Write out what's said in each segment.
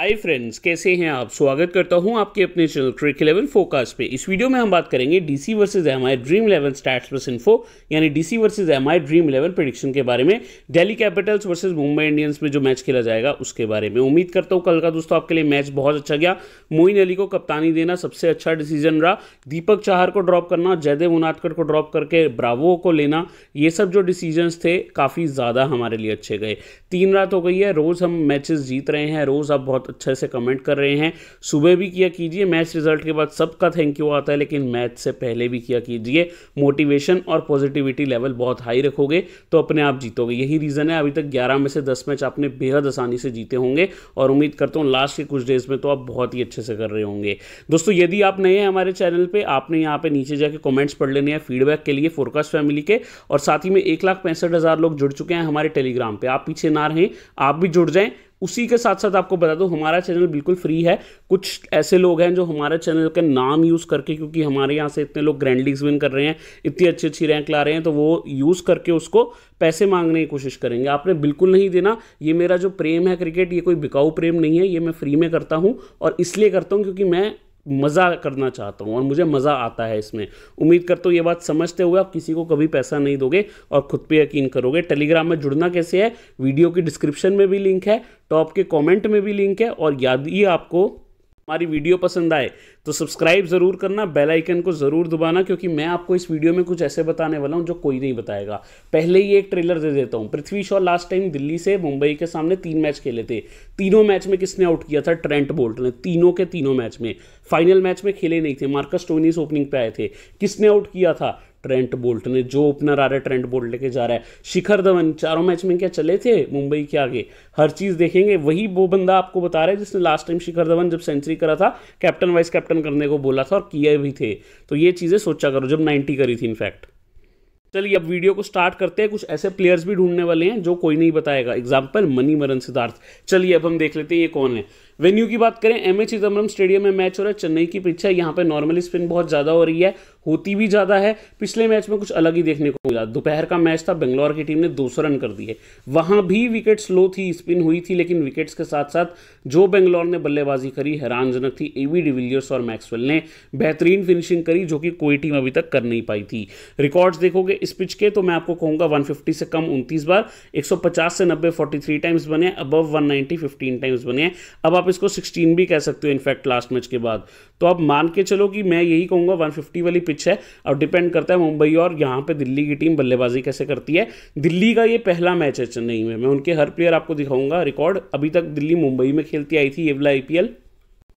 hi friends कैसे हैं आप स्वागत करता हूं आपके अपने चैनल क्रिक इलेवन फोकस पे इस वीडियो में हम बात करेंगे DC versus MI Dream Eleven stats plus info यानी DC versus MI Dream Eleven prediction के बारे में Delhi Capitals versus Mumbai Indians में जो मैच खेला जाएगा उसके बारे में उम्मीद करता हूँ कल का दोस्तों आपके लिए मैच बहुत अच्छा गया मोइन अली को कप्तानी देना सबसे अच्छा डिसीजन रहा दीपक चाहर को ड्रॉप करना जयदेव उनाटकर को ड्रॉप करके ब्रावो को लेना ये सब जो डिसीजन थे काफ़ी ज़्यादा हमारे लिए अच्छे गए तीन रात हो गई है रोज़ हम मैचेस जीत रहे हैं रोज़ आप बहुत अच्छे से कमेंट कर रहे हैं सुबह भी किया कीजिए मैच रिजल्ट के बाद सबका थैंक यू आता है लेकिन मैच से पहले भी किया कीजिए मोटिवेशन और पॉजिटिविटी लेवल बहुत हाई रखोगे तो अपने आप जीतोगे यही रीज़न है अभी तक ग्यारह में से दस मैच आपने बेहद आसानी से जीते होंगे और उम्मीद करता हूँ लास्ट के कुछ डेज में तो आप बहुत ही अच्छे से कर रहे होंगे दोस्तों यदि आप नए हैं हमारे चैनल पर आपने यहाँ पर नीचे जाके कॉमेंट्स पढ़ लेने हैं फीडबैक के लिए फोरकास्ट फैमिली के और साथ ही में एक लाख पैंसठ हज़ार लोग जुड़ चुके हैं हमारे टेलीग्राम पर आप पीछे ना रहें आप भी जुड़ जाएं उसी के साथ साथ आपको बता दूं हमारा चैनल बिल्कुल फ्री है कुछ ऐसे लोग हैं जो हमारे चैनल का नाम यूज़ करके क्योंकि हमारे यहाँ से इतने लोग ग्रैंड लीग्स विन कर रहे हैं इतनी अच्छी अच्छी रैंक ला रहे हैं तो वो यूज़ करके उसको पैसे मांगने की कोशिश करेंगे आपने बिल्कुल नहीं देना ये मेरा जो प्रेम है क्रिकेट ये कोई बिकाऊ प्रेम नहीं है ये मैं फ्री में करता हूँ और इसलिए करता हूँ क्योंकि मैं मज़ा करना चाहता हूँ और मुझे मज़ा आता है इसमें उम्मीद करता हूँ ये बात समझते हुए आप किसी को कभी पैसा नहीं दोगे और खुद पे यकीन करोगे टेलीग्राम में जुड़ना कैसे है वीडियो की डिस्क्रिप्शन में भी लिंक है टॉप के कॉमेंट में भी लिंक है और याद ये आपको हमारी वीडियो पसंद आए तो सब्सक्राइब ज़रूर करना बेल आइकन को ज़रूर दबाना क्योंकि मैं आपको इस वीडियो में कुछ ऐसे बताने वाला हूँ जो कोई नहीं बताएगा पहले ही एक ट्रेलर दे देता हूँ पृथ्वी शॉ लास्ट टाइम दिल्ली से मुंबई के सामने तीन मैच खेले थे तीनों मैच में किसने आउट किया था ट्रेंट बोल्ट ने तीनों के तीनों मैच में फाइनल मैच में खेले नहीं थे मार्कस टोनीस ओपनिंग पे आए थे किसने आउट किया था ट्रेंट बोल्ट ने जो ओपनर आ रहा है ट्रेंट बोल्ट लेके जा रहा है शिखर धवन चारों मैच में क्या चले थे मुंबई के आगे हर चीज़ देखेंगे वही वो बंदा आपको बता रहा है जिसने लास्ट टाइम शिखर धवन जब सेंचुरी करा था कैप्टन वाइस कैप्टन करने को बोला था और किए भी थे तो ये चीज़ें सोचा करो जब नाइन्टी करी थी इनफैक्ट चलिए अब वीडियो को स्टार्ट करते हैं कुछ ऐसे प्लेयर्स भी ढूंढने वाले हैं जो कोई नहीं बताएगा एग्जाम्पल मनी मरन सिद्धार्थ चलिए अब हम देख लेते हैं ये कौन है वेन्यू की बात करें एम ए चिदम्बरम स्टेडियम में मैच हो रहा है चेन्नई की पिच है यहाँ पे नॉर्मली स्पिन बहुत ज़्यादा हो रही है होती भी ज़्यादा है पिछले मैच में कुछ अलग ही देखने को मिला दोपहर का मैच था बेंगलोर की टीम ने 200 रन कर दिए वहां भी विकेट स्लो थी स्पिन हुई थी लेकिन विकेट्स के साथ साथ जो बेंगलोर ने बल्लेबाजी करी हैरानजनक थी ए वी डिविलियर्स और मैक्सवेल ने बेहतरीन फिनिशिंग करी जो कि कोई टीम अभी तक कर नहीं पाई थी रिकॉर्ड्स देखोगे इस पिच के तो मैं आपको कहूंगा वन से कम उनतीस बार एक से नब्बे फोर्टी टाइम्स बने अबव वन नाइनटी टाइम्स बने अब आप इसको 16 भी कह सकते हो इनफैक्ट लास्ट मैच के बाद तो आप मान के चलो कि मैं यही कहूंगा 150 वाली पिच है और डिपेंड करता है मुंबई और यहाँ पे दिल्ली की टीम बल्लेबाजी कैसे करती है दिल्ली का ये पहला मैच है चेन्नई में मैं उनके हर प्लेयर आपको दिखाऊंगा रिकॉर्ड अभी तक दिल्ली मुंबई में खेलती आई थी ये वाला आई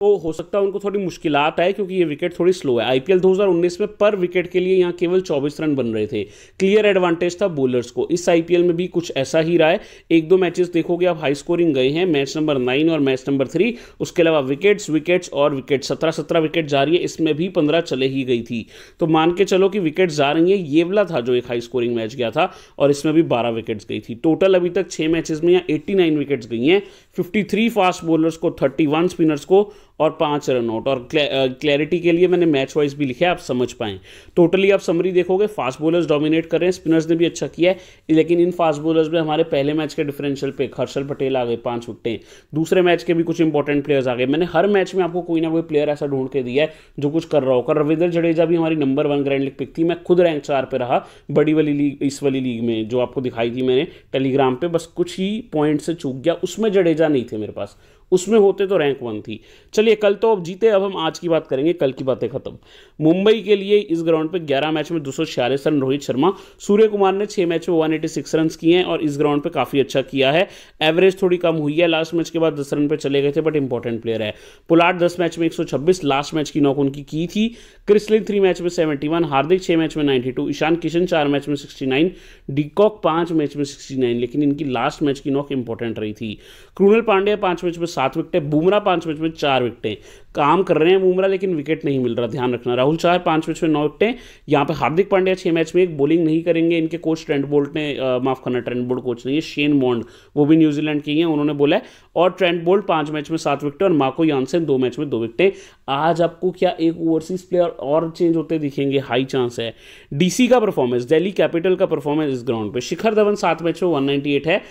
तो हो सकता है उनको थोड़ी मुश्किल आए क्योंकि ये विकेट थोड़ी स्लो है आईपीएल 2019 में पर विकेट के लिए यहाँ केवल 24 रन बन रहे थे क्लियर एडवांटेज था बॉलर्स को इस आईपीएल में भी कुछ ऐसा ही रहा है एक दो मैचेस देखोगे आप हाई स्कोरिंग गए हैं मैच नंबर नाइन और मैच नंबर थ्री उसके अलावा विकेट्स विकेट्स और विकेट सत्रह सत्रह विकेट जा रही है इसमें भी पंद्रह चले ही गई थी तो मान के चलो कि विकेट जा रही है ये वाला था जो एक हाई स्कोरिंग मैच गया था और इसमें भी बारह विकेट्स गई थी टोटल अभी तक छह मैचेस में यहाँ एट्टी विकेट्स गई हैं फिफ्टी फास्ट बॉलर्स को थर्टी स्पिनर्स को और पांच रन आउट और क्लैरिटी के लिए मैंने मैच वाइज भी लिखा है आप समझ पाए टोटली आप समरी देखोगे फास्ट बॉलर्स डोमिनेट कर रहे हैं स्पिनर्स ने भी अच्छा किया है लेकिन इन फास्ट बॉलर्स में हमारे पहले मैच के डिफरेंशियल पे हर्षल पटेल आ गए पांच विकटें दूसरे मैच के भी कुछ इंपॉर्टेंट प्लेयर्स आ गए मैंने हर मैच में आपको कोई ना कोई प्लेयर ऐसा ढूंढ के दिया है जो कुछ कर रहा होगा रविंद्र जडेजा भी हमारी number one grand league pick थी मैं खुद रैंक चार पर रहा बड़ी वाली लीग इस वाली लीग में जो आपको दिखाई थी मैंने टेलीग्राम पर बस कुछ ही पॉइंट से चूक गया उसमें जडेजा नहीं थे मेरे पास उसमें होते तो रैंक वन थी चलिए कल तो अब जीते अब हम आज की बात करेंगे कल की बातें खत्म मुंबई के लिए इस ग्राउंड पे 11 मैच में दो रन रोहित शर्मा सूर्य कुमार ने 6 मैच में 186 रन किए हैं और इस ग्राउंड पे काफ़ी अच्छा किया है एवरेज थोड़ी कम हुई है लास्ट मैच के बाद दस रन पे चले गए थे बट इंपॉर्टेंट प्लेयर है पुलाट दस मैच में एक लास्ट मैच की नौक उनकी की थी क्रिस्लिन थ्री मैच में सेवेंटी हार्दिक छह मैच में 92 ईशान किशन चार मैच में सिक्सटी नाइन डीकॉक मैच में सिक्सटी लेकिन इनकी लास्ट मैच की नौक इंपॉर्टेंट रही थी क्रूनल पांडे पांच मैच में सात विकटें बुमराह पांच मैच में चार विकटें काम कर रहे हैं बुमराह लेकिन विकेट नहीं मिल रहा ध्यान रखना राहुल चार पांच मैच में नौ विकटें यहाँ पे हार्दिक पांड्या छह मैच में एक बॉलिंग नहीं करेंगे इनके कोच ट्रेंड बोल्ट ने माफ़ करना ट्रेंड बोल्ट कोच नहीं है शेन बॉन्ड वो भी न्यूजीलैंड के हैं उन्होंने बोला है और ट्रेंड बोल्ट पांच मैच में सात विकटे और माको यानसेन दो मैच में दो विकटें आज आपको क्या एक ओवरसीज प्लेयर और चेंज होते दिखेंगे हाई चांस है डीसी का परफॉर्मेंस दिल्ली कैपिटल का परफॉर्मेंस इस ग्राउंड पे शिखर धवन सात मैच में एट है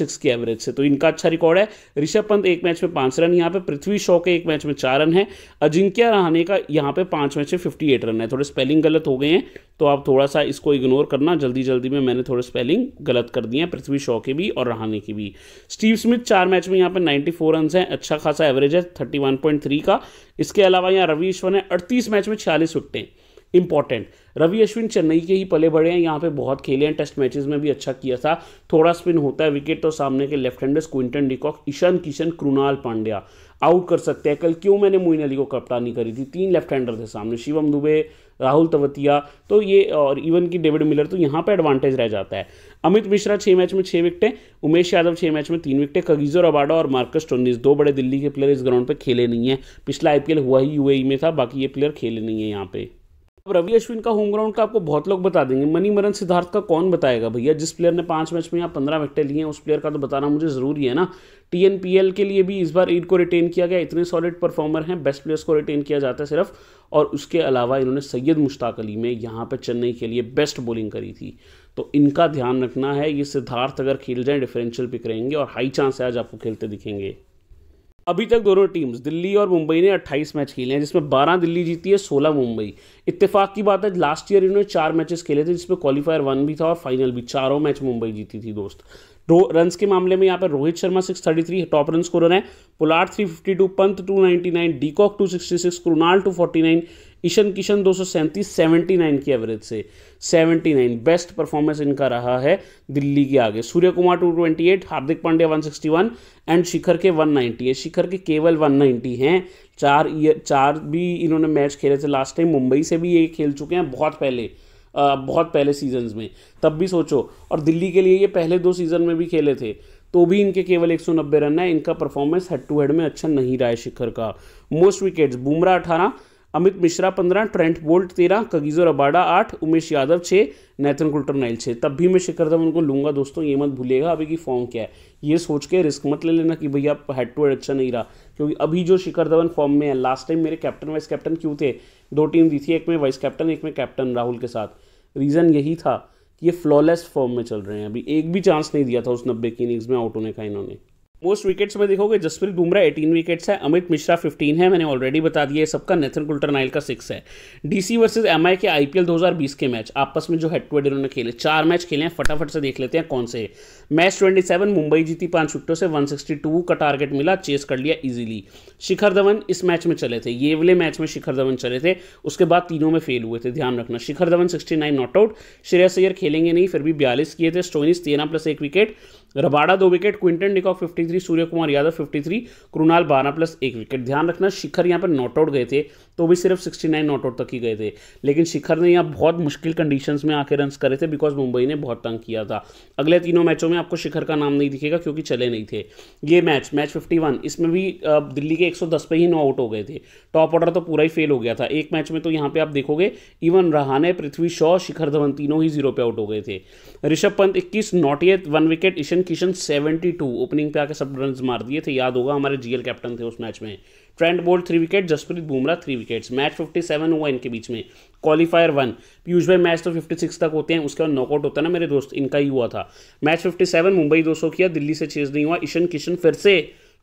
सिक्स की एवरेज से तो इनका अच्छा रिकॉर्ड है ऋषभ पंत एक मैच में पांच रन यहाँ पे पृथ्वी शॉ के एक मैच मैच में चार रन है अजिंक्य रहाने का यहाँ पे पाँच मैच में फिफ्टी एट रन है थोड़े स्पेलिंग गलत हो गए हैं तो आप थोड़ा सा इसको इग्नोर करना जल्दी जल्दी में मैंने थोड़े स्पेलिंग गलत कर दिए हैं पृथ्वी शॉ के भी और रहाने की भी स्टीव स्मिथ चार मैच में यहाँ पर नाइन्टी फोर रन है अच्छा खासा एवरेज है 31.3 का इसके अलावा यहाँ रवि ईश्वर ने अड़तीस मैच में छियालीस विकटें इंपॉर्टेंट रवि अश्विन चेन्नई के ही पले बड़े हैं यहाँ पे बहुत खेले हैं टेस्ट मैचेस में भी अच्छा किया था थोड़ा स्पिन होता है विकेट तो सामने के left handers Quinton de Kock Ishan Kishan Krunal Pandya out कर सकते हैं कल क्यों मैंने मोइन अली को कप्तानी करी थी तीन लेफ्ट हैंडर थे सामने शिवम दुबे राहुल तवतिया तो ये और इवन की डेविड मिलर तो यहाँ पे एडवांटेज रह जाता है अमित मिश्रा छः मैच में छः विकटें उमेश यादव छः मैच में तीन विकटें कगीजो रबाडा और मार्कस टोनिस दो बड़े दिल्ली के प्लेयर इस ग्राउंड पर खेले नहीं है पिछला आईपीएल हुआ ही यूएई e में था बाकी ये प्लेयर खेले नहीं है यहाँ पे अब रवि अश्विन का होम ग्राउंड का आपको बहुत लोग बता देंगे मनी मरन सिद्धार्थ का कौन बताएगा भैया जिस प्लेयर ने पांच मैच में या पंद्रह विकटे लिए हैं उस प्लेयर का तो बताना मुझे जरूरी है ना टीएनपीएल के लिए भी इस बार ईड को रिटेन किया गया इतने सॉलिड परफॉर्मर हैं बेस्ट प्लेयर्स को रिटेन किया जाता है सिर्फ और उसके अलावा इन्होंने सैयद मुश्ताक अली में यहाँ पर चेन्नई के लिए बेस्ट बॉलिंग करी थी तो इनका ध्यान रखना है ये सिद्धार्थ अगर खेल जाए डिफरेंशियल पिक रहेंगे और हाई चांस है आज आपको खेलते दिखेंगे अभी तक दोनों टीम्स दिल्ली और मुंबई ने 28 मैच खेले हैं जिसमें 12 दिल्ली जीती है 16 मुंबई इत्तेफाक की बात है लास्ट ईयर इन्होंने चार मैचेस खेले थे जिसमें क्वालिफायर वन भी था और फाइनल भी चारों मैच मुंबई जीती थी दोस्त रन के मामले में यहाँ पर Rohit Sharma 633 top run scorer है Pollard two Pant nine de Kock two sixty six Krunal nine Ishan Kishan दो सौ की एवरेज से 79 बेस्ट परफॉर्मेंस इनका रहा है दिल्ली के आगे Suryakumar eight Hardik Pandya 161 and Shikhar के है शिखर के केवल 190 हैं चार ईयर चार भी इन्होंने मैच खेले थे लास्ट टाइम मुंबई से भी ये खेल चुके हैं बहुत पहले आ, बहुत पहले सीजन में तब भी सोचो और दिल्ली के लिए ये पहले दो सीज़न में भी खेले थे तो भी इनके केवल 190 रन है इनका परफॉर्मेंस हेड टू हेड में अच्छा नहीं रहा है शिखर का मोस्ट विकेट्स बुमराह अठारह अमित मिश्रा पंद्रह ट्रेंट बोल्ट तेरह कगीजो रबाडा आठ उमेश यादव छः नैथन कुल्टर नाइल छः तब भी मैं शिखर धवन को लूंगा दोस्तों ये मत भूलिएगा अभी की फॉर्म क्या है ये सोच के रिस्क मत ले लेना कि भैया हेड टू हेड अच्छा नहीं रहा क्योंकि अभी जो शिखर धवन फॉर्म में है लास्ट टाइम मेरे कैप्टन वाइस कैप्टन क्यों थे दो टीम दी थी एक में वाइस कैप्टन एक में कैप्टन राहुल के साथ रीज़न यही था कि ये फ्लॉलेस फॉर्म में चल रहे हैं अभी एक भी चांस नहीं दिया था उस नब्बे की इनिंग्स में आउट होने का इन्होंने मोस्ट विकेट्स में देखोगे जसप्रीत बुमराह एटीन विकेट्स है अमित मिश्रा फिफ्टीन है मैंने ऑलरेडी बता दिया है सबका नेथन कुल्टर नाइल का सिक्स है डीसी वर्सेस एमआई के आईपीएल 2020 के मैच आपस में जो हेड टू हेड इन्होंने खेले चार मैच खेले हैं फटाफट से देख लेते हैं कौन से मैच 27 मुंबई जीती पांच विकटों से वन का टारगेट मिला चेस कर लिया इजिली शिखर धवन इस मैच में चले थे ये वाले मैच में शिखर धवन चले थे उसके बाद तीनों में फेल हुए थे ध्यान रखना Shikhar Dhawan sixty not out Shreyas Iyer खेलेंगे नहीं फिर भी बयालीस किए थे स्टोनिस तेरह प्लस एक विकेट रबाड़ा दो wicket Quinton fifty 53 Suryakumar Yadav 53 Krunal बारह प्लस एक विकेट ध्यान रखना शिखर यहाँ पर नॉट आउट गए थे तो भी सिर्फ 69 नॉट आउट तक ही गए थे लेकिन शिखर ने यहाँ बहुत मुश्किल कंडीशंस में आके रन करे थे बिकॉज मुंबई ने बहुत तंग किया था अगले तीनों मैचों में आपको शिखर का नाम नहीं दिखेगा क्योंकि चले नहीं थे ये मैच मैच 51 इसमें भी दिल्ली के 110 पे ही नो आउट हो गए थे टॉप ऑर्डर तो पूरा ही फेल हो गया था एक मैच में तो यहाँ पर आप देखोगे इवन रहाने पृथ्वी शॉ शिखर धवन तीनों ही जीरो पे आउट हो गए थे ऋषभ पंत इक्कीस eight one wicket Ishan Kishan seventy opening पे आके सब रन मार दिए थे याद होगा हमारे जीएल कैप्टन थे उस मैच में Trent Boult three wicket Jasprit Bumrah three wickets match fifty seven हुआ इनके बीच में क्वालिफायर वन पीयूष भाई मैच तो फिफ्टी सिक्स तक होते हैं उसके बाद नॉकआउट होता है ना मेरे दोस्त इनका ही हुआ था मैच फिफ्टी सेवन मुंबई सौ किया दिल्ली से चेज नहीं हुआ ईशन किशन फिर से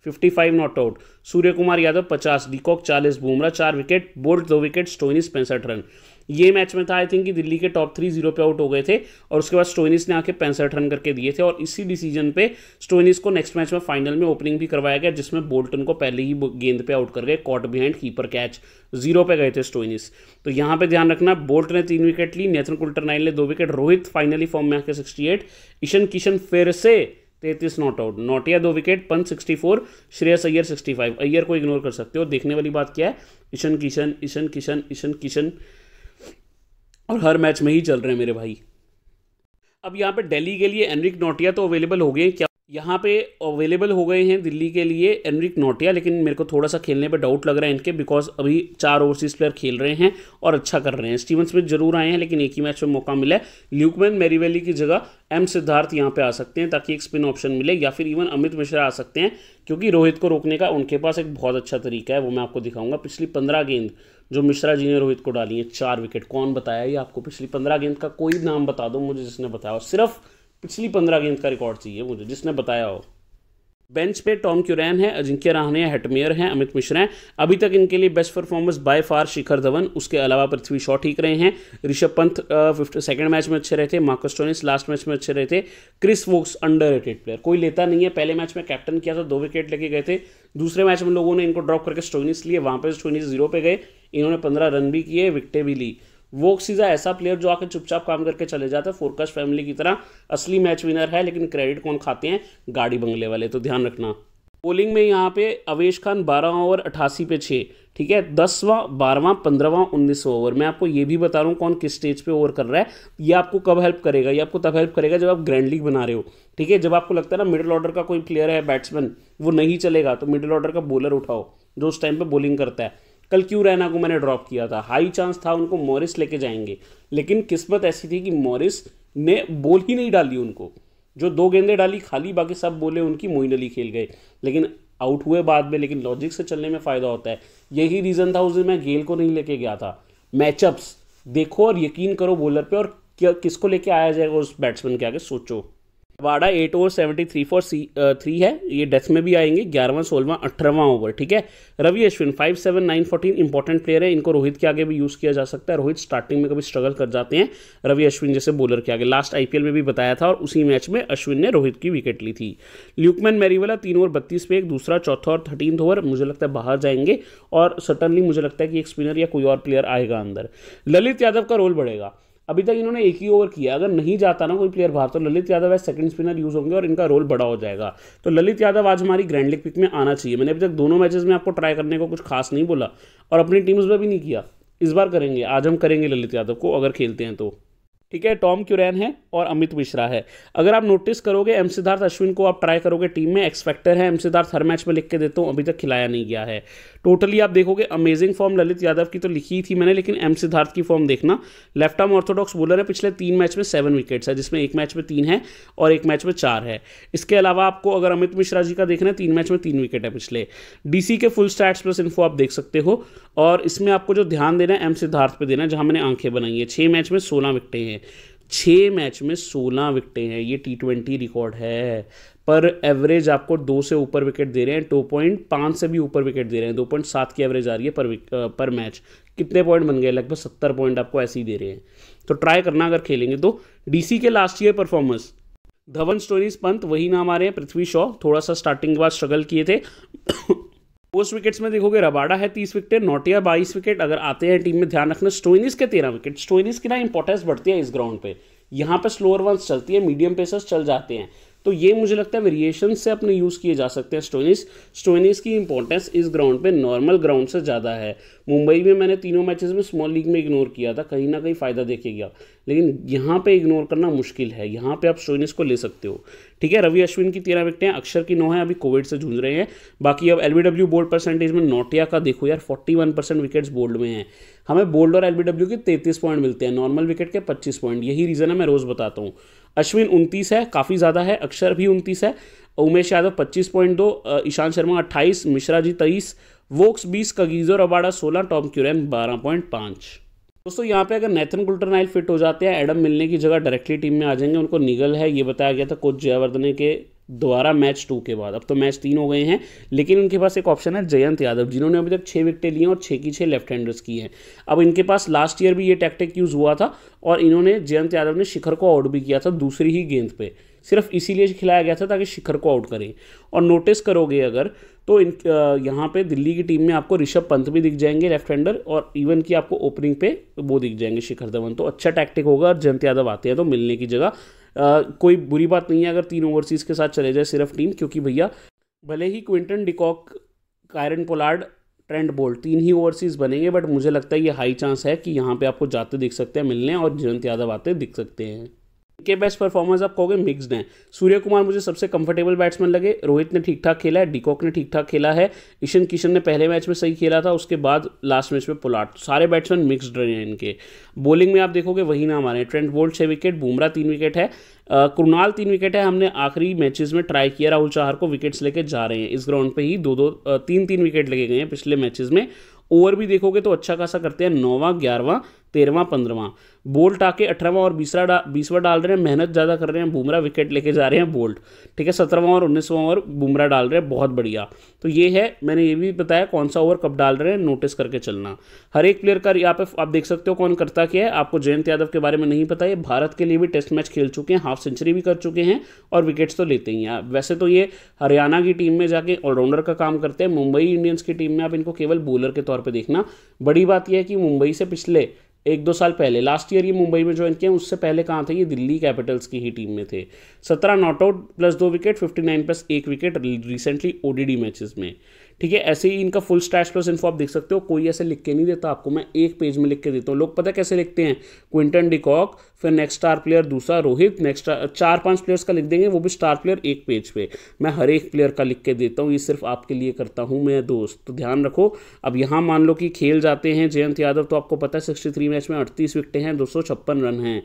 fifty five not out Suryakumar Yadav पचास डीकॉक चालीस बुमराह चार विकेट बोल्ट दो विकेट स्टोनिस पैंसठ रन ये मैच में था आई थिंक कि दिल्ली के टॉप थ्री जीरो पे आउट हो गए थे और उसके बाद स्टोइनिस ने आके पैंसठ रन करके दिए थे और इसी डिसीजन पे स्टोइनिस को नेक्स्ट मैच में फाइनल में ओपनिंग भी करवाया गया जिसमें बोल्टन को पहले ही गेंद पे आउट कर गए caught behind keeper catch zero पे गए थे स्टोइनिस तो यहाँ पे ध्यान रखना बोल्ट ने तीन विकेट ली नेथन नाइन ने दो विकेट रोहित फाइनली फॉर्म में आके सिक्सटी एट ईशन किशन फिर से तैतीस नॉट आउट नोटिया दो wicket Pant sixty four Shreyas Iyer sixty five Iyer को इग्नोर कर सकते हो देखने वाली बात क्या है ईशन किशन ईशन किशन ईशन किशन और हर मैच में ही चल रहे हैं मेरे भाई अब यहाँ पे दिल्ली के लिए एनरिक नोटिया तो अवेलेबल हो गए क्या यहाँ पे अवेलेबल हो गए हैं दिल्ली के लिए एनरिक नोटिया लेकिन मेरे को थोड़ा सा खेलने पे डाउट लग रहा है इनके बिकॉज अभी चार ओवरसीज प्लेयर खेल रहे हैं और अच्छा कर रहे हैं स्टीवन स्मिथ जरूर आए हैं लेकिन एक ही मैच में मौका मिला है ल्यूकमैन मेरीवेली की जगह एम सिद्धार्थ यहाँ पे आ सकते हैं ताकि एक स्पिन ऑप्शन मिले या फिर इवन अमित मिश्रा आ सकते हैं क्योंकि रोहित को रोकने का उनके पास एक बहुत अच्छा तरीका है वो मैं आपको दिखाऊंगा पिछली पंद्रह गेंद जो मिश्रा जी ने रोहित को डाली है चार विकेट कौन बताया ये आपको पिछली पंद्रह गेंद का कोई नाम बता दो मुझे जिसने बताया सिर्फ पिछली पंद्रह गेंद का रिकॉर्ड चाहिए मुझे जिसने बताया हो बेंच पे टॉम क्यूरैन है अजिंक्य राहनिया हेटमेयर हैं अमित मिश्रा हैं अभी तक इनके लिए best performance by far Shikhar Dhawan उसके अलावा पृथ्वी शॉ ठीक रहे हैं Rishabh Pant fifty second match में अच्छे रहे थे मार्कस्टोनिस लास्ट मैच में अच्छे रहे थे क्रिस वोक्स अंडर प्लेयर कोई लेता नहीं है पहले मैच में कैप्टन किया था दो विकेट लेके गए थे दूसरे मैच में लोगों ने इनको ड्रॉप करके स्टोनिस लिए वहाँ पर स्टोनिस जीरो पे गए इन्होंने पंद्रह रन भी किए विकटें भी ली वोक्सीजा ऐसा प्लेयर जो आके चुपचाप काम करके चले जाता है फोरकास्ट फैमिली की तरह असली मैच विनर है लेकिन क्रेडिट कौन खाते हैं गाड़ी बंगले वाले तो ध्यान रखना बोलिंग में यहाँ पे अवेश खान 12 ओवर अट्ठासी पे छः ठीक है दसवां बारहवां पंद्रहवां उन्नीसवां ओवर मैं आपको ये भी बता रहा हूँ कौन किस स्टेज पे ओवर कर रहा है ये आपको कब हेल्प करेगा ये आपको तब हेल्प करेगा जब आप ग्रैंड लीग बना रहे हो ठीक है जब आपको लगता है ना मिडिल ऑर्डर का कोई प्लेयर है बैट्समैन वो नहीं चलेगा तो मिडिल ऑर्डर का बॉलर उठाओ जो उस टाइम पर बॉलिंग करता है कल क्यों रैना को मैंने ड्रॉप किया था हाई चांस था उनको मॉरिस लेके जाएंगे लेकिन किस्मत ऐसी थी कि मॉरिस ने बोल ही नहीं डाली उनको जो दो गेंदे डाली खाली बाकी सब बोले उनकी मोइन अली खेल गए लेकिन आउट हुए बाद में लेकिन लॉजिक से चलने में फ़ायदा होता है यही रीज़न था उस दिन मैं गेल को नहीं लेके गया था मैचअप्स देखो और यकीन करो बॉलर पे और किसको लेके आया जाएगा उस बैट्समैन के आगे सोचो वाडा eight over seventy three four सी थ्री है ये डेथ में भी आएंगे ग्यारहवां सोलवा अठारहवा ओवर ठीक है Ravi Ashwin five seven nine fourteen important player है इनको रोहित के आगे भी यूज़ किया जा सकता है रोहित स्टार्टिंग में कभी स्ट्रगल कर जाते हैं रवि अश्विन जैसे बॉलर के आगे लास्ट आईपीएल में भी बताया था और उसी मैच में अश्विन ने रोहित की विकेट ली थी ल्यूकमैन मेरीवाला तीन ओवर बत्तीस पे एक दूसरा चौथा और थर्टीन ओवर मुझे लगता है बाहर जाएंगे और सटनली मुझे लगता है कि एक स्पिनर या कोई और प्लेयर आएगा अंदर ललित यादव का रोल बढ़ेगा अभी तक इन्होंने एक ही ओवर किया अगर नहीं जाता ना कोई प्लेयर बाहर तो Lalit Yadav as second spinner use होंगे और इनका रोल बड़ा हो जाएगा तो ललित यादव आज हमारी ग्रैंड लीग पिक में आना चाहिए मैंने अभी तक दोनों मैचेस में आपको ट्राई करने को कुछ खास नहीं बोला और अपनी टीम्स में भी नहीं किया इस बार करेंगे आज हम करेंगे ललित यादव को अगर खेलते हैं तो ठीक है टॉम क्यूरैन है और अमित मिश्रा है अगर आप नोटिस करोगे एम सिद्धार्थ अश्विन को आप ट्राई करोगे टीम में एक्सपेक्टर है एम सिद्धार्थ हर मैच में लिख के देता हूँ अभी तक खिलाया नहीं गया है टोटली आप देखोगे अमेजिंग फॉर्म ललित यादव की तो लिखी थी मैंने लेकिन एम सिद्धार्थ की फॉर्म देखना लेफ्ट आर्म ऑर्थोडॉक्स बोलर है पिछले तीन मैच में सेवन विकेट्स है जिसमें एक मैच में तीन है और एक मैच में चार है इसके अलावा आपको अगर अमित मिश्रा जी का देखना है तीन मैच में तीन विकेट है पिछले डीसी के फुल स्टैट्स प्लस इन्फो आप देख सकते हो और इसमें आपको जो ध्यान देना है एम सिद्धार्थ पे देना है जहाँ मैंने आंखें बनाई है छः मैच में सोलह विकटें हैं छः मैच में सोलह विकटें हैं ये टी ट्वेंटी रिकॉर्ड है पर एवरेज आपको दो से ऊपर विकेट दे रहे हैं टू पॉइंट पाँच से भी ऊपर विकेट दे रहे हैं दो पॉइंट सात की एवरेज आ रही है पर पर मैच कितने पॉइंट बन गए लगभग सत्तर पॉइंट आपको ऐसे ही दे रहे हैं तो ट्राई करना अगर खेलेंगे तो डीसी के last year performance Dhawan Stoinis Pant वही नाम आ रहे हैं पृथ्वी शॉ थोड़ा सा स्टार्टिंग के बाद स्ट्रगल किए थे पोस्ट विकेट्स में देखोगे रबाडा है तीस विकेट नोटिया बाईस विकेट अगर आते हैं टीम में ध्यान रखना स्टोइनिस के तेरह विकेट स्टोइनिस की ना इंपॉर्टेंस बढ़ती है इस ग्राउंड पे यहाँ पे स्लोअर वंस चलती है मीडियम पेसर्स चल जाते हैं तो ये मुझे लगता है वेरिएशन से अपने यूज़ किए जा सकते हैं स्टोनिस स्टोनिस की इंपॉर्टेंस इस ग्राउंड पे नॉर्मल ग्राउंड से ज़्यादा है मुंबई में मैंने तीनों मैचेस में स्मॉल लीग में इग्नोर किया था कहीं ना कहीं फ़ायदा देखेगा लेकिन यहाँ पे इग्नोर करना मुश्किल है यहाँ पे आप स्टोनिस को ले सकते हो ठीक है रवि अश्विन की तेरह विकटें अक्षर की नौ है अभी कोविड से जूझ रहे हैं बाकी अब एलबीडब्ल्यू बोल्ड परसेंटेज में नोटिया का देखो यार forty one percent wickets bowled में हैं हमें बोल्ड और एलबीडब्ल्यू के तैतीस पॉइंट मिलते हैं नॉर्मल विकेट के पच्चीस पॉइंट यही रीज़न है मैं रोज़ बताता हूँ अश्विन उनतीस है काफ़ी ज़्यादा है अक्षर भी उनतीस है उमेश यादव पच्चीस पॉइंट दो ईशांत शर्मा अट्ठाईस मिश्रा जी तेईस वोक्स बीस कगीजो रबाड़ा सोलह टॉम क्यूरेम बारह पॉइंट पाँच दोस्तों यहाँ पे अगर नेथन गुल्टरनाइल फिट हो जाते हैं एडम मिलने की जगह डायरेक्टली टीम में आ जाएंगे उनको निगल है ये बताया गया था कोच जयावर्धने के दोबारा मैच टू के बाद अब तो मैच तीन हो गए हैं लेकिन उनके पास एक ऑप्शन है जयंत यादव जिन्होंने अभी तक छः विकटें ली हैं और छः की छः लेफ्ट हैंडर्स की हैं अब इनके पास लास्ट ईयर भी ये टैक्टिक यूज़ हुआ था और इन्होंने जयंत यादव ने शिखर को आउट भी किया था दूसरी ही गेंद पर सिर्फ इसीलिए खिलाया गया था ताकि शिखर को आउट करें और नोटिस करोगे अगर तो इन यहाँ पे दिल्ली की टीम में आपको ऋषभ पंत भी दिख जाएंगे लेफ्ट हैंडर और इवन कि आपको ओपनिंग पे वो दिख जाएंगे शिखर धवन तो अच्छा टैक्टिक होगा और जयंत यादव आते हैं तो मिलने की जगह कोई बुरी बात नहीं है अगर तीन ओवरसीज़ के साथ चले जाए सिर्फ टीम क्योंकि भैया भले ही Quinton de Kock Kieron Pollard Trent Boult तीन ही ओवरसीज़ बनेंगे बट मुझे लगता है ये हाई चांस है कि यहाँ पे आपको जाते दिख सकते हैं मिलने और जयंत यादव आते दिख सकते हैं के बेस्ट परफॉर्मेंस आप कहोगे मिक्सड हैं सूर्य कुमार मुझे सबसे कंफर्टेबल बैट्समैन लगे रोहित ने ठीक ठाक खेला है डिकॉक ने ठीक ठाक खेला है ईशन किशन ने पहले मैच में सही खेला था उसके बाद लास्ट मैच में पुलाट सारे बैट्समैन मिक्सड रहे हैं इनके बॉलिंग में आप देखोगे वही नाम आ रहे हैं ट्रेंट बोल्ट छः विकेट बुमरा तीन विकेट है कुणाल तीन विकेट है हमने आखिरी मैचेस में ट्राई किया राहुल चाहर को विकेट्स लेके जा रहे हैं इस ग्राउंड पे ही दो दो तीन तीन विकेट लगे गए हैं पिछले मैचेस में ओवर भी देखोगे तो अच्छा खासा करते हैं नौवा ग्यारहवा तेरवा पंद्रवा बोल्ट आके अठारहवां और बीसरा डा, बीसवां डाल रहे हैं मेहनत ज़्यादा कर रहे हैं बुमरा विकेट लेके जा रहे हैं बोल्ट ठीक है सत्रहवां और उन्नीसवां ओवर बुमरा डाल रहे हैं बहुत बढ़िया तो ये है मैंने ये भी बताया कौन सा ओवर कब डाल रहे हैं नोटिस करके चलना हर एक प्लेयर का यहाँ पे आप देख सकते हो कौन करता क्या है आपको जयंत यादव के बारे में नहीं पता ये भारत के लिए भी टेस्ट मैच खेल चुके हैं हाफ सेंचुरी भी कर चुके हैं और विकेट्स तो लेते ही हैं वैसे तो ये हरियाणा की टीम में जाके ऑलराउंडर का काम करते हैं मुंबई इंडियंस की टीम में आप इनको केवल बॉलर के तौर पर देखना बड़ी बात यह है कि मुंबई से पिछले एक दो साल पहले लास्ट ईयर ये मुंबई में ज्वाइन किया उससे पहले कहाँ थे ये दिल्ली कैपिटल्स की ही टीम में थे सत्रह नॉट आउट प्लस दो विकेट फिफ्टी नाइन प्लस एक विकेट रिसेंटली ओडीडी मैचेस में ठीक है ऐसे ही इनका फुल स्टैश प्लस इन्फो आप देख सकते हो कोई ऐसे लिख के नहीं देता आपको मैं एक पेज में लिख के देता हूँ लोग पता कैसे लिखते हैं क्विंटन डिकॉक फिर नेक्स्ट स्टार प्लेयर दूसरा रोहित नेक्स्ट चार पांच प्लेयर्स का लिख देंगे वो भी स्टार प्लेयर एक पेज पे मैं हर एक प्लेयर का लिख के देता हूँ ये सिर्फ आपके लिए करता हूँ मैं दोस्त तो ध्यान रखो अब यहाँ मान लो कि खेल जाते हैं जयंत यादव तो आपको पता है सिक्सटी मैच में अड़तीस विकटें हैं दो रन हैं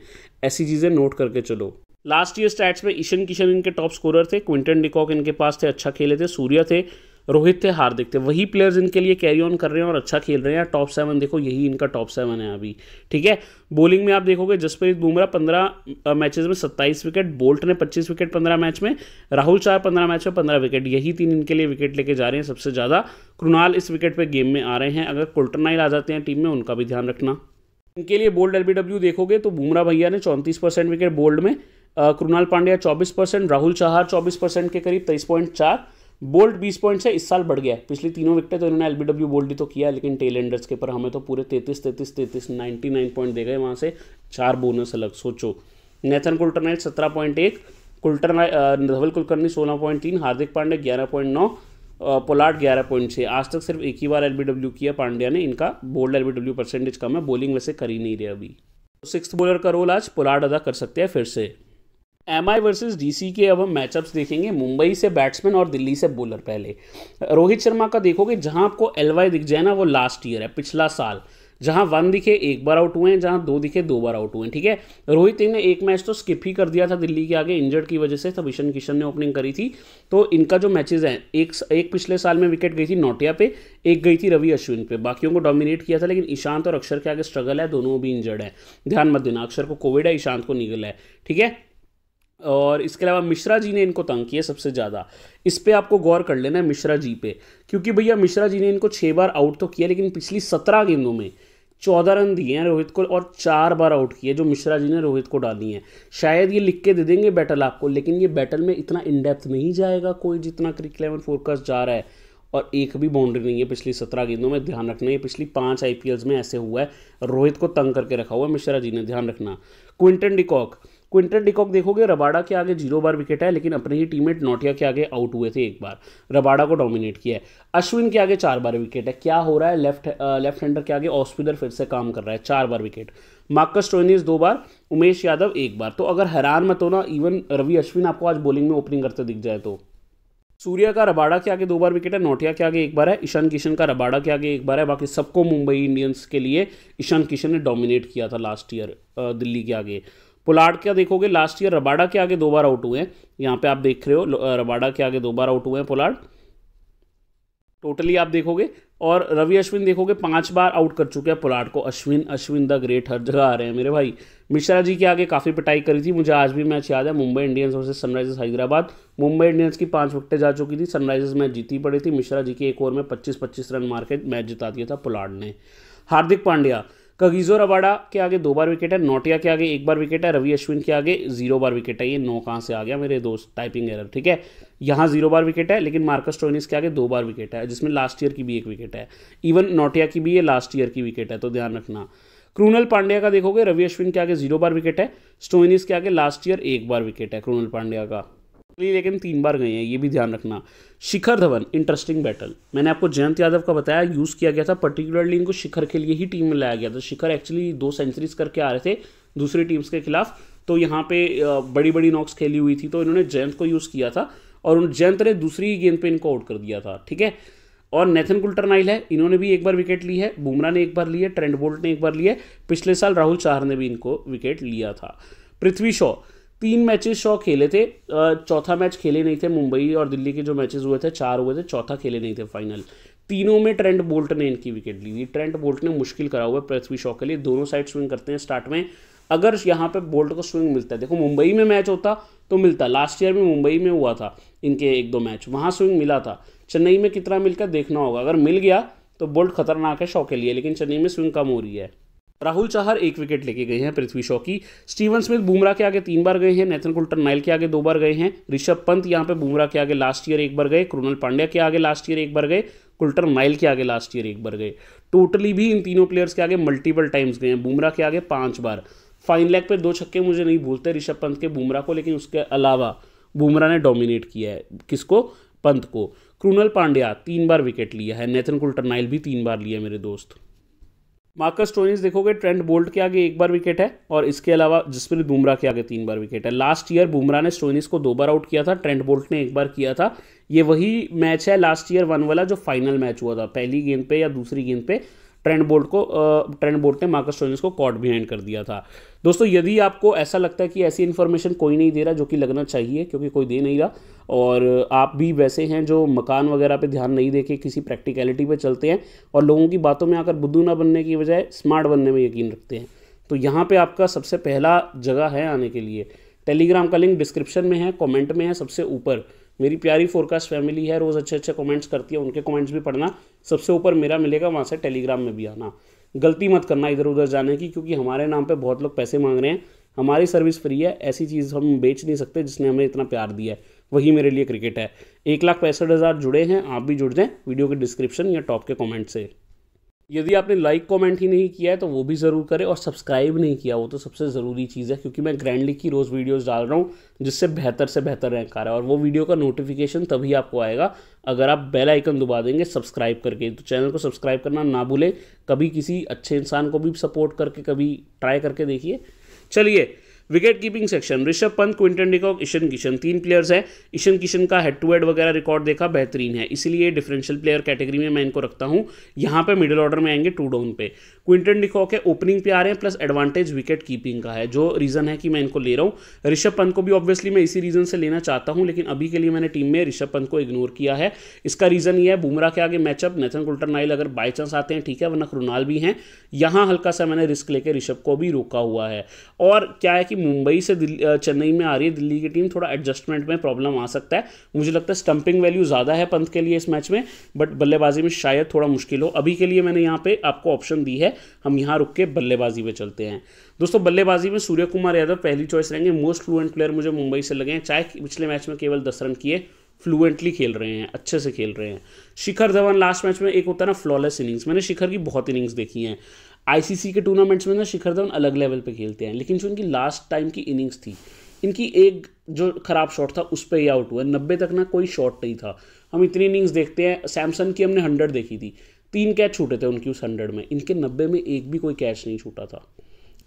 ऐसी चीज़ें नोट करके चलो लास्ट ईयर स्टैट्स में ईशन किशन इनके टॉप स्कोरर थे क्विंटन डिकॉक इनके पास थे अच्छा खेले थे सूर्या थे रोहित थे हार्दिक थे वही प्लेयर्स इनके लिए कैरी ऑन कर रहे हैं और अच्छा खेल रहे हैं टॉप सेवन देखो यही इनका टॉप सेवन है अभी ठीक है बॉलिंग में आप देखोगे जसप्रीत बुमराह पंद्रह मैचेस में सत्ताईस विकेट बोल्ट ने पच्चीस विकेट पंद्रह मैच में राहुल चार पंद्रह मैच में पंद्रह विकेट यही तीन इनके लिए विकेट लेके जा रहे हैं सबसे ज़्यादा कृणाल इस विकेट पर गेम में आ रहे हैं अगर कोल्टरनाइल आ जाते हैं टीम में उनका भी ध्यान रखना इनके लिए बोल्ड एलबीडब्ल्यू देखोगे तो बुमराह भैया ने चौंतीस परसेंट विकेट बोल्ड में कृणाल पांड्या चौबीस परसेंट राहुल चाहर चौबीस परसेंट के करीब तेईस पॉइंट चार बोल्ट 20 पॉइंट से इस साल बढ़ गया पिछली तीनों विकटें तो इन्होंने एलबीडब्ल्यू बोल्ट ही तो किया लेकिन टेल एंडर्स के पर हमें तो पूरे तैतीस तैतीस तैतीस नाइन्टी नाइन पॉइंट दे गए वहाँ से चार बोनस अलग सोचो नेथन कुल्टरनाइट सत्रह पॉइंट एक कुल्टर धवल कुलकर्णी सोलह पॉइंट तीन हार्दिक पांडे ग्यारह पॉइंट नौ पोलाट ग्यारह पॉइंट छः आज तक सिर्फ एक ही बार एलबीडब्ल्यू किया पांड्या ने इनका बोल्ड एलबीडब्ल्यू परसेंटेज कम है बोलिंग वैसे कर ही नहीं रहे अभी सिक्स तो बॉलर का रोल आज पोलाट अदा कर सकते हैं फिर से एम आई वर्सेज डी के अब हम मैचअप्स देखेंगे मुंबई से बैट्समैन और दिल्ली से बॉलर पहले रोहित शर्मा का देखोगे जहां आपको एलवाई दिख जाए ना वो लास्ट ईयर है पिछला साल जहां वन दिखे एक बार आउट हुए हैं जहां दो दिखे दो बार आउट हुए हैं ठीक है रोहित ने एक मैच तो स्किप ही कर दिया था दिल्ली के आगे इंजर्ड की वजह से तब ईशन किशन ने ओपनिंग करी थी तो इनका जो मैचेज हैं एक एक पिछले साल में विकेट गई थी नोटिया पे एक गई थी रवि अश्विन पे बाकियों को डोमिनेट किया था लेकिन ईशांत और अक्षर के आगे स्ट्रगल है दोनों भी इंजर्ड है ध्यान मत देना अक्षर को कोविड है ईशांत को निगल है ठीक है और इसके अलावा मिश्रा जी ने इनको तंग किया सबसे ज़्यादा इस पर आपको गौर कर लेना है मिश्रा जी पे क्योंकि भैया मिश्रा जी ने इनको छः बार आउट तो किया लेकिन पिछली सत्रह गेंदों में चौदह रन दिए हैं रोहित को और चार बार आउट किए जो मिश्रा जी ने रोहित को डाली हैं शायद ये लिख के दे देंगे बैटल आपको लेकिन ये बैटल में इतना इनडेप्थ नहीं जाएगा कोई जितना क्रिक इलेवन फोरकास्ट जा रहा है और एक भी बाउंड्री नहीं है पिछली सत्रह गेंदों में ध्यान रखना ये पिछली पाँच आई में ऐसे हुआ है रोहित को तंग करके रखा हुआ है मिश्रा जी ने ध्यान रखना क्विंटन डिकॉक क्विंटन डिकॉक देखोगे रबाडा के आगे जीरो बार विकेट है लेकिन अपने ही टीममेट नोटिया के आगे आउट हुए थे एक बार रबाडा को डोमिनेट किया है अश्विन के आगे चार बार विकेट है क्या हो रहा है लेफ्ट लेफ्ट हैंडर के आगे ऑस्पिनर फिर से काम कर रहा है चार बार विकेट मार्कस टोनिस दो बार उमेश यादव एक बार तो अगर हैरान मत होना इवन रवि अश्विन आपको आज बॉलिंग में ओपनिंग करते दिख जाए तो सूर्या का रबाड़ा के आगे दो बार विकेट है नोटिया के आगे एक बार है ईशान किशन का रबाड़ा के आगे एक बार है बाकी सबको मुंबई इंडियंस के लिए ईशान किशन ने डोमिनेट किया था लास्ट ईयर uh, दिल्ली के आगे पुलाड़ क्या देखोगे लास्ट ईयर रबाडा के आगे दो बार आउट हुए हैं यहाँ पे आप देख रहे हो रबाडा के आगे दो बार आउट हुए हैं पुलाड़ टोटली आप देखोगे और रवि अश्विन देखोगे पांच बार आउट कर चुके हैं पुलाड़ को अश्विन अश्विन द ग्रेट हर जगह आ रहे हैं मेरे भाई मिश्रा जी के आगे काफ़ी पिटाई करी थी मुझे आज भी मैच याद है Mumbai Indians versus Sunrisers Hyderabad Mumbai Indians की पांच विकटें जा चुकी थी सनराइजर्स मैच जीती पड़ी थी मिश्रा जी के एक ओवर में पच्चीस पच्चीस रन मार के मैच जिता दिया था पुलाड़ ने हार्दिक पांड्या कगीजो रबाडा के आगे दो बार विकेट है नोटिया के आगे एक बार विकेट है रवि अश्विन के आगे जीरो बार विकेट है ये नौ कहाँ से आ गया मेरे दोस्त टाइपिंग एरर ठीक है यहाँ जीरो बार विकेट है लेकिन मार्कस टोनिस के आगे दो बार विकेट है जिसमें लास्ट ईयर की भी एक विकेट है इवन नोटिया की भी ये लास्ट ईयर की विकेट है तो ध्यान रखना क्रूनल पांड्या का देखोगे रवि अश्विन के आगे जीरो बार विकेट है स्टोइनिस के आगे लास्ट ईयर एक बार विकेट है क्रूनल पांड्या का लेकिन तीन बार गए हैं ये भी ध्यान रखना शिखर धवन इंटरेस्टिंग बैटल मैंने आपको जयंत यादव का बताया यूज़ किया गया था पर्टिकुलरली इनको शिखर के लिए ही टीम में लाया गया था शिखर एक्चुअली दो सेंचुरीज करके आ रहे थे दूसरी टीम्स के खिलाफ तो यहाँ पे बड़ी बड़ी नॉक्स खेली हुई थी तो इन्होंने जयंत को यूज़ किया था और उन जयंत ने दूसरी गेंद पर इनको आउट कर दिया था ठीक है और नेथन नाइल है इन्होंने भी एक बार विकेट ली है बुमरा ने एक बार ली है ट्रेंड बोल्ट ने एक बार ली है पिछले साल राहुल चाहर ने भी इनको विकेट लिया था पृथ्वी शॉ तीन मैचेस शॉ खेले थे चौथा मैच खेले नहीं थे मुंबई और दिल्ली के जो मैचेस हुए थे चार हुए थे चौथा खेले नहीं थे फाइनल तीनों में ट्रेंट बोल्ट ने इनकी विकेट ली थी ट्रेंट बोल्ट ने मुश्किल करा हुआ है पृथ्वी शॉ के लिए दोनों साइड स्विंग करते हैं स्टार्ट में अगर यहाँ पे बोल्ट को स्विंग मिलता है देखो मुंबई में मैच होता तो मिलता लास्ट ईयर भी मुंबई में हुआ था इनके एक दो मैच वहाँ स्विंग मिला था चेन्नई में कितना मिलकर देखना होगा अगर मिल गया तो बोल्ट खतरनाक है शॉ के लिए लेकिन चेन्नई में स्विंग कम हो रही है राहुल चाहर एक विकेट लेके गए हैं पृथ्वी शॉ की स्टीवन स्मिथ बुमराह के आगे तीन बार गए हैं नेथन कुल्टर नाइल के आगे दो बार गए हैं ऋषभ पंत यहाँ पे बुमराह के आगे लास्ट ईयर एक बार गए क्रुनल पांड्या के आगे लास्ट ईयर एक बार गए कुल्टर नाइल के आगे लास्ट ईयर एक बार गए टोटली भी इन तीनों प्लेयर्स के आगे मल्टीपल टाइम्स गए हैं बुमराह के आगे पाँच बार फाइन लेग पर दो छक्के मुझे नहीं भूलते ऋषभ पंत के बुमराह को लेकिन उसके अलावा बुमराह ने डोमिनेट किया है किसको पंत को क्रूनल पांड्या तीन बार विकेट लिया है नेथन कुल्टर नाइल भी तीन बार लिया मेरे दोस्त मार्कस टोनिस देखोगे ट्रेंड बोल्ट के आगे एक बार विकेट है और इसके अलावा जसप्रीत बुमराह के आगे तीन बार विकेट है लास्ट ईयर बुमराह ने स्टोनिस को दो बार आउट किया था ट्रेंड बोल्ट ने एक बार किया था ये वही मैच है लास्ट ईयर वन वाला जो फाइनल मैच हुआ था पहली गेंद पे या दूसरी गेंद पे ट्रेंड बोल्ट को ट्रेंड बोल्ट ने मार्कस स्टोइनिस को कॉट बिहाइंड कर दिया था दोस्तों यदि आपको ऐसा लगता है कि ऐसी इन्फॉर्मेशन कोई नहीं दे रहा जो कि लगना चाहिए क्योंकि कोई दे नहीं रहा और आप भी वैसे हैं जो मकान वगैरह पे ध्यान नहीं देके किसी प्रैक्टिकलिटी पे चलते हैं और लोगों की बातों में आकर बुद्धू ना बनने की बजाय स्मार्ट बनने में यकीन रखते हैं तो यहाँ पर आपका सबसे पहला जगह है आने के लिए टेलीग्राम का लिंक डिस्क्रिप्शन में है कॉमेंट में है सबसे ऊपर मेरी प्यारी फोरकास्ट फैमिली है रोज़ अच्छे अच्छे कमेंट्स करती है उनके कमेंट्स भी पढ़ना सबसे ऊपर मेरा मिलेगा वहाँ से टेलीग्राम में भी आना गलती मत करना इधर उधर जाने की क्योंकि हमारे नाम पे बहुत लोग पैसे मांग रहे हैं हमारी सर्विस फ्री है ऐसी चीज़ हम बेच नहीं सकते जिसने हमें इतना प्यार दिया है वही मेरे लिए क्रिकेट है एक लाख पैंसठ हज़ार जुड़े हैं आप भी जुड़ जाएँ वीडियो के डिस्क्रिप्शन या टॉप के कॉमेंट से यदि आपने लाइक कमेंट ही नहीं किया है तो वो भी ज़रूर करें और सब्सक्राइब नहीं किया वो तो सबसे ज़रूरी चीज़ है क्योंकि मैं ग्रैंडली की रोज़ वीडियोस डाल रहा हूँ जिससे बेहतर से बेहतर रैंक आ रहा है और वो वीडियो का नोटिफिकेशन तभी आपको आएगा अगर आप बेल आइकन दबा देंगे सब्सक्राइब करके तो चैनल को सब्सक्राइब करना ना भूलें कभी किसी अच्छे इंसान को भी सपोर्ट करके कभी ट्राई करके देखिए चलिए wicket keeping section Rishabh Pant Quinton de Kock Ishan Kishan तीन प्लेयर्स हैं ईशन किशन का हेड टू हेड वगैरह रिकॉर्ड देखा बेहतरीन है इसीलिए डिफरेंशियल प्लेयर कैटेगरी में मैं इनको रखता हूँ यहाँ पे मिडिल ऑर्डर में आएंगे टू डाउन पे क्विंटन डिकॉक है ओपनिंग पे आ रहे हैं प्लस एडवांटेज विकेट कीपिंग का है जो रीज़न है कि मैं इनको ले रहा हूँ ऋषभ पंत को भी ऑब्वियसली मैं इसी रीज़न से लेना चाहता हूँ लेकिन अभी के लिए मैंने टीम में ऋषभ पंत को इग्नोर किया है इसका रीज़न ये है बुमराह के आगे मैचअप नेथन कुल्टर नाइल अगर बाई चांस आते हैं ठीक है वरना कृणाल भी हैं यहाँ हल्का सा मैंने रिस्क लेकर ऋषभ को भी रोका हुआ है और क्या है कि कि मुंबई से चेन्नई में आ रही है दिल्ली की टीम थोड़ा एडजस्टमेंट में प्रॉब्लम आ सकता है मुझे लगता है स्टंपिंग वैल्यू ज़्यादा है पंथ के लिए इस मैच में बट बल्लेबाजी में शायद थोड़ा मुश्किल हो अभी के लिए मैंने यहाँ पे आपको ऑप्शन दी है हम यहाँ रुक के बल्लेबाजी में चलते हैं दोस्तों बल्लेबाजी में सूर्य कुमार यादव पहली चॉइस रहेंगे मोस्ट फ्लुएंट प्लेयर मुझे मुंबई से लगे हैं चाहे पिछले मैच में केवल दस रन किए फ्लुएंटली खेल रहे हैं अच्छे से खेल रहे हैं शिखर धवन लास्ट मैच में एक होता है ना फ्लॉलेस इनिंग्स मैंने शिखर की बहुत इनिंग्स देखी हैं आईसीसी के टूर्नामेंट्स में ना शिखर धवन अलग लेवल पे खेलते हैं लेकिन जो इनकी लास्ट टाइम की इनिंग्स थी इनकी एक जो खराब शॉट था उस पर ही आउट हुआ नब्बे तक ना कोई शॉट नहीं था हम इतनी इनिंग्स देखते हैं सैमसंग की हमने हंड्रेड देखी थी तीन कैच छूटे थे उनकी उस हंड्रेड में इनके नब्बे में एक भी कोई कैच नहीं छूटा था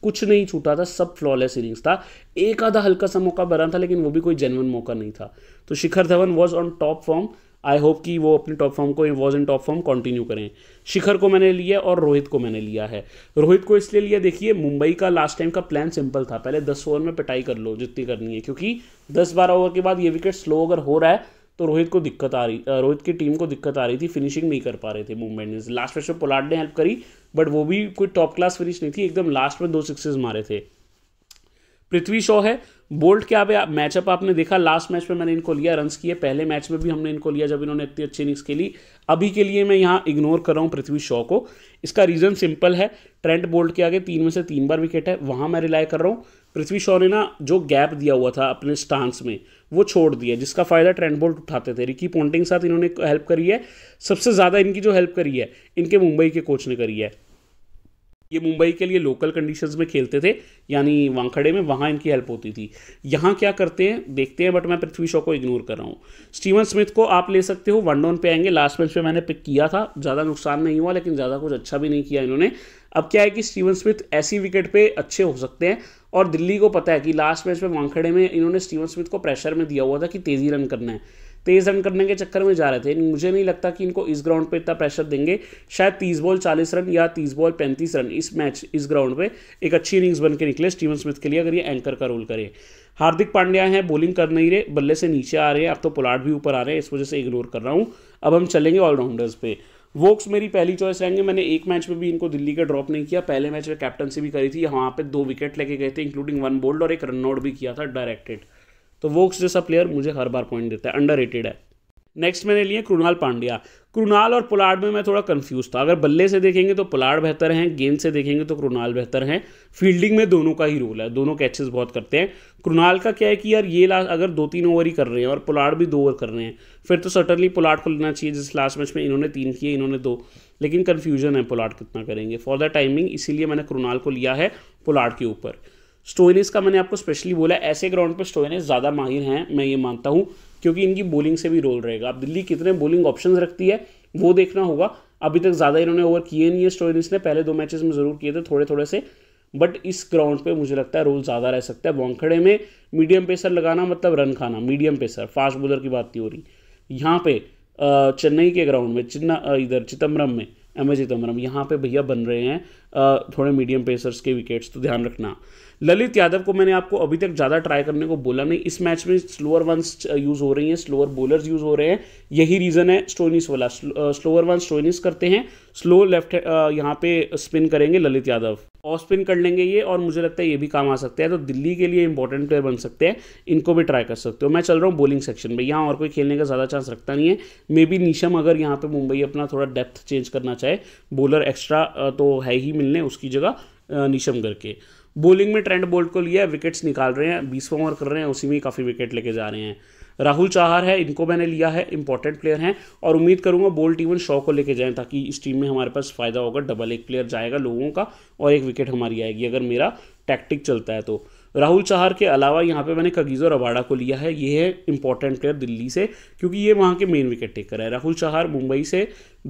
कुछ नहीं छूटा था सब फ्लॉलेस इनिंग्स था एक आधा हल्का सा मौका बना था लेकिन वो भी कोई जेनवन मौका नहीं था तो Shikhar Dhawan was on top form I hope कि वो अपने टॉप फॉर्म को was in top form continue करें शिखर को मैंने लिया और रोहित को मैंने लिया है रोहित को इसलिए लिया देखिए मुंबई का लास्ट टाइम का प्लान सिंपल था पहले दस ओवर में पिटाई कर लो जितनी करनी है क्योंकि दस बारह ओवर के बाद ये विकेट स्लो अगर हो रहा है तो रोहित को दिक्कत आ रही रोहित की टीम को दिक्कत आ रही थी फिनिशिंग नहीं कर पा रहे थे मुंबई इंडियंस लास्ट मैच में पोलाट ने हेल्प करी बट वो भी कोई टॉप क्लास फिनिश नहीं थी एकदम लास्ट में दो सिक्सेस मारे थे पृथ्वी शॉ है बोल्ट क्या आप मैचअप आपने देखा लास्ट मैच में मैंने इनको लिया रन किए पहले मैच में भी हमने इनको लिया जब इन्होंने इतनी अच्छी इनिंग्स खेली अभी के लिए मैं यहाँ इग्नोर कर रहा हूँ पृथ्वी शॉ को इसका रीज़न सिंपल है ट्रेंट बोल्ट के आगे तीन में से तीन बार विकेट है वहाँ मैं रिलाई कर रहा हूँ पृथ्वी शॉ ने ना जो गैप दिया हुआ था अपने स्टांस में वो छोड़ दिया जिसका फ़ायदा ट्रेंट बोल्ट उठाते थे रिकी पॉन्टिंग साथ इन्होंने हेल्प करी है सबसे ज़्यादा इनकी जो हेल्प करी है इनके मुंबई के कोच ने करी है ये मुंबई के लिए लोकल कंडीशंस में खेलते थे यानी वांखड़े में वहाँ इनकी हेल्प होती थी यहाँ क्या करते हैं देखते हैं बट मैं पृथ्वी शॉ को इग्नोर कर रहा हूँ स्टीवन स्मिथ को आप ले सकते हो वन डाउन पे आएंगे लास्ट मैच पे मैंने पिक किया था ज़्यादा नुकसान नहीं हुआ लेकिन ज़्यादा कुछ अच्छा भी नहीं किया इन्होंने अब क्या है कि स्टीवन स्मिथ ऐसी विकेट पे अच्छे हो सकते हैं और दिल्ली को पता है कि लास्ट मैच में वांखड़े में इन्होंने स्टीवन स्मिथ को प्रेशर में दिया हुआ था कि तेज़ी रन करना है तेज़ रन करने के चक्कर में जा रहे थे मुझे नहीं लगता कि इनको इस ग्राउंड पर इतना प्रेशर देंगे शायद तीस बॉल चालीस रन या तीस बॉल पैंतीस रन इस मैच इस ग्राउंड पर एक अच्छी इनिंग्स बन के निकले स्टीवन स्मिथ के लिए अगर ये एंकर का रोल करे हार्दिक पांड्या है बॉलिंग कर नहीं रहे बल्ले से नीचे आ रहे हैं अब तो पुलाट भी ऊपर आ रहे हैं इस वजह से इग्नोर कर रहा हूँ अब हम चलेंगे ऑलराउंडर्स पे वोक्स मेरी पहली चॉइस रहेंगे मैंने एक मैच में भी इनको दिल्ली का ड्रॉप नहीं किया पहले मैच में कैप्टनसी भी करी थी वहाँ पे दो विकेट लेके गए थे इंक्लूडिंग वन बोल्ड और एक रन आउट भी किया था डायरेक्टेड तो वोक्स जैसा प्लेयर मुझे हर बार पॉइंट देता है अंडर है नेक्स्ट मैंने लिए कृणाल पांड्या कृणाल और पुलाड में मैं थोड़ा कंफ्यूज था अगर बल्ले से देखेंगे तो पुलाड बेहतर हैं गेंद से देखेंगे तो कृणाल बेहतर हैं फील्डिंग में दोनों का ही रोल है दोनों कैचेस बहुत करते हैं कृणाल का क्या है कि यार ये लास्ट अगर दो तीन ओवर ही कर रहे हैं और पुलाड भी दो ओवर कर रहे हैं फिर तो सटनली पुलाड को लेना चाहिए जिस लास्ट मैच में इन्होंने तीन किए इन्होंने दो लेकिन कन्फ्यूजन है पुलाड कितना करेंगे फॉर द टाइमिंग इसीलिए मैंने कृणाल को लिया है पुलाड के ऊपर स्टोइनिस का मैंने आपको स्पेशली बोला ऐसे ग्राउंड पर स्टोइनिस ज़्यादा माहिर हैं मैं ये मानता हूँ क्योंकि इनकी बॉलिंग से भी रोल रहेगा अब दिल्ली कितने बॉलिंग ऑप्शन रखती है वो देखना होगा अभी तक ज़्यादा इन्होंने ओवर किए नहीं है स्टोइनिस ने पहले दो मैचेस में ज़रूर किए थे थोड़े थोड़े से बट इस ग्राउंड पे मुझे लगता है रोल ज़्यादा रह सकता है बॉन्खड़े में मीडियम पेसर लगाना मतलब रन खाना मीडियम पेसर फास्ट बॉलर की बात नहीं हो रही यहाँ पे चेन्नई के ग्राउंड में चिन्ना इधर चिदम्बरम में एम ए चिदम्बरम यहाँ पे भैया बन रहे हैं थोड़े मीडियम पेसर्स के विकेट्स तो ध्यान रखना ललित यादव को मैंने आपको अभी तक ज़्यादा ट्राई करने को बोला नहीं इस मैच में स्लोअर वंस यूज़ हो रही हैं स्लोअर बॉलर्स यूज़ हो रहे हैं यही रीज़न है स्टोनिस वाला स्लोअर वंस स्टोनिस करते हैं स्लो लेफ्ट यहाँ पे स्पिन करेंगे ललित यादव ऑफ स्पिन कर लेंगे ये और मुझे लगता है ये भी काम आ सकता है तो दिल्ली के लिए इंपॉर्टेंट प्लेयर बन सकते हैं इनको भी ट्राई कर सकते हो मैं चल रहा हूँ बॉलिंग सेक्शन में यहाँ और कोई खेलने का ज़्यादा चांस रखता नहीं है मे बी नीशम अगर यहाँ पर मुंबई अपना थोड़ा डेप्थ चेंज करना चाहे बॉलर एक्स्ट्रा तो है ही मिलने उसकी जगह नीशम करके बॉलिंग में ट्रेंड बोल्ट को लिया विकेट्स निकाल रहे हैं बीसवा ओवर कर रहे हैं उसी में काफ़ी विकेट लेके जा रहे हैं राहुल चाहर है इनको मैंने लिया है इंपॉर्टेंट प्लेयर हैं और उम्मीद करूंगा बोल्ट इवन शॉ को लेके जाएं ताकि इस टीम में हमारे पास फ़ायदा होगा डबल एक प्लेयर जाएगा लोगों का और एक विकेट हमारी आएगी अगर मेरा टैक्टिक चलता है तो राहुल चाहर के अलावा यहाँ पे मैंने कगीज़ और अबाड़ा को लिया है ये है इंपॉर्टेंट प्लेयर दिल्ली से क्योंकि ये वहाँ के मेन विकेट टेकर है राहुल चाहर मुंबई से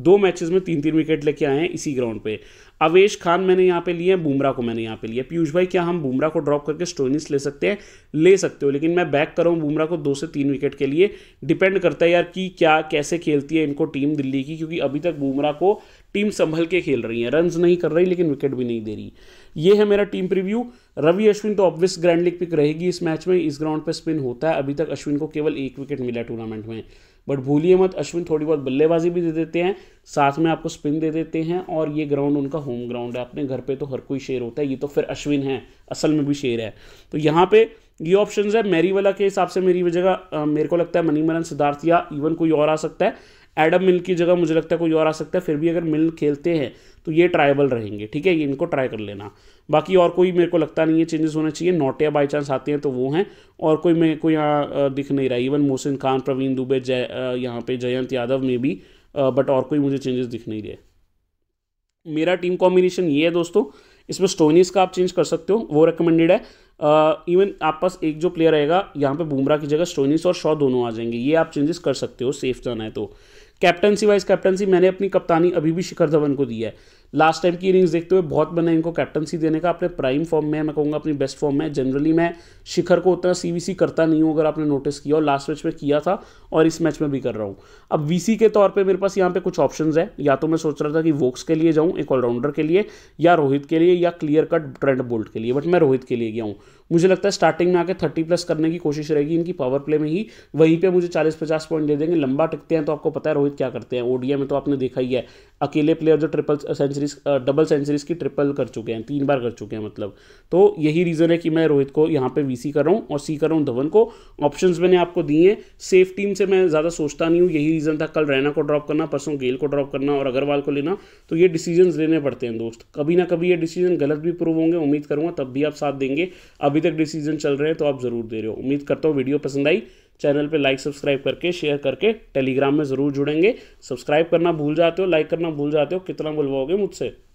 दो मैचेस में तीन तीन विकेट लेके आए हैं इसी ग्राउंड पे अवेश खान मैंने यहाँ पे लिए हैं बुमरा को मैंने यहाँ पे लिया पीयूष भाई क्या हम बुमरा को ड्रॉप करके स्टोनिस ले सकते हैं ले सकते हो लेकिन मैं बैक कर रहा हूँ बुमरा को दो से तीन विकेट के लिए डिपेंड करता है यार कि क्या कैसे खेलती है इनको टीम दिल्ली की क्योंकि अभी तक बुमरा को टीम संभल के खेल रही है रन नहीं कर रही लेकिन विकेट भी नहीं दे रही ये है मेरा टीम प्रीव्यू रवि अश्विन तो ऑब्वियस ग्रैंड लीग पिक रहेगी इस मैच में इस ग्राउंड पर स्पिन होता है अभी तक अश्विन को केवल एक विकेट मिला टूर्नामेंट में बट भूलिए मत अश्विन थोड़ी बहुत बल्लेबाजी भी दे देते हैं साथ में आपको स्पिन दे देते हैं और ये ग्राउंड उनका होम ग्राउंड है अपने घर पे तो हर कोई शेर होता है ये तो फिर अश्विन है असल में भी शेर है तो यहाँ पे ये ऑप्शन है मेरी वाला के हिसाब से मेरी जगह मेरे को लगता है मनीमरन सिद्धार्थ या इवन कोई और आ सकता है एडम मिल की जगह मुझे लगता है कोई और आ सकता है फिर भी अगर मिल खेलते हैं तो ये ट्राइबल रहेंगे ठीक है इनको ट्राई कर लेना बाकी और कोई मेरे को लगता नहीं है चेंजेस होने चाहिए नोटिया बाई चांस आते हैं तो वो हैं और कोई मेरे को यहाँ दिख नहीं रहा इवन मोहसिन खान प्रवीण दुबे जय यहाँ पे जयंत यादव में भी बट और कोई मुझे चेंजेस दिख नहीं रहे मेरा टीम कॉम्बिनेशन ये है दोस्तों इसमें स्टोनीस का आप चेंज कर सकते हो वो रिकमेंडेड है इवन आप पास एक जो प्लेयर रहेगा यहाँ पे बुमराह की जगह स्टोनीस और शॉ दोनों आ जाएंगे ये आप चेंजेस कर सकते हो सेफ जाना है तो कैप्टनसी वाइज कैप्टनसी मैंने अपनी कप्तानी अभी भी शिखर धवन को दी है लास्ट टाइम की इनिंग्स देखते हुए बहुत बना इनको कैप्टनसी देने का अपने प्राइम फॉर्म में मैं कहूँगा अपनी बेस्ट फॉर्म में जनरली मैं शिखर को उतना सी करता नहीं हूँ अगर आपने नोटिस किया और लास्ट मैच में किया था और इस मैच में भी कर रहा हूँ अब वीसी के तौर पर मेरे पास यहाँ पे कुछ ऑप्शन है या तो मैं सोच रहा था कि वोक्स के लिए जाऊँ एक ऑलराउंडर के लिए या रोहित के लिए या क्लियर कट ट्रेंड बोल्ट के लिए बट मैं रोहित के लिए गया हूँ मुझे लगता है स्टार्टिंग में आके थर्टी प्लस करने की कोशिश रहेगी इनकी पावर प्ले में ही वहीं पे मुझे चालीस पचास पॉइंट दे देंगे लंबा टिकते हैं तो आपको पता है रोहित क्या करते हैं ओडिया में तो आपने देखा ही है अकेले प्लेयर जो ट्रिपल सेंचुरीज डबल सेंचुरीज की ट्रिपल कर चुके हैं तीन बार कर चुके हैं मतलब तो यही रीज़न है कि मैं रोहित को यहाँ पर वी कर रहा हूँ और सी कर रहा हूँ धवन को ऑप्शन मैंने आपको दिए हैं सेफ टीम से मैं ज़्यादा सोचता नहीं हूँ यही रीज़न था कल रैना को ड्रॉप करना परसों गेल को ड्रॉप करना और अग्रवाल को लेना तो ये डिसीजन लेने पड़ते हैं दोस्त कभी ना कभी ये डिसीजन गलत भी प्रूव होंगे उम्मीद करूँगा तब भी आप साथ देंगे अभी अभी तक डिसीजन चल रहे हैं तो आप ज़रूर दे रहे हो उम्मीद करता हूँ वीडियो पसंद आई चैनल पे लाइक सब्सक्राइब करके शेयर करके टेलीग्राम में ज़रूर जुड़ेंगे सब्सक्राइब करना भूल जाते हो लाइक करना भूल जाते हो कितना बुलवाओगे मुझसे